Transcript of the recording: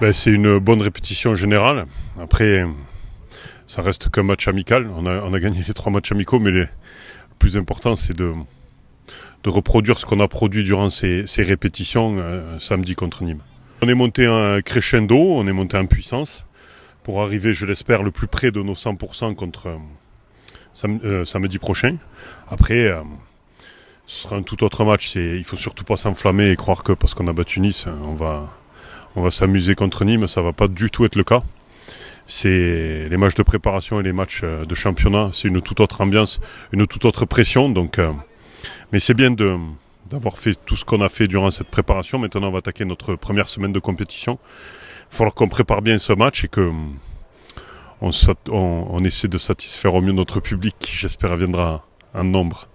Ben, c'est une bonne répétition générale. Après, ça reste qu'un match amical. On a, gagné les trois matchs amicaux, mais le plus important, c'est de, reproduire ce qu'on a produit durant ces, répétitions euh, samedi contre Nîmes. On est monté en crescendo, on est monté en puissance pour arriver, je l'espère, le plus près de nos 100% contre euh, euh, samedi prochain. Après, ce sera un tout autre match. Il ne faut surtout pas s'enflammer et croire que parce qu'on a battu Nice, on va, on va s'amuser contre Nîmes, ça va pas du tout être le cas. C'est les matchs de préparation et les matchs euh, de championnat, c'est une toute autre ambiance, une toute autre pression. Donc, euh, mais c'est bien de, d'avoir fait tout ce qu'on a fait durant cette préparation. Maintenant, on va attaquer notre première semaine de compétition. Il falloir qu'on prépare bien ce match et que essaie de satisfaire au mieux notre public qui, j'espère, viendra en nombre.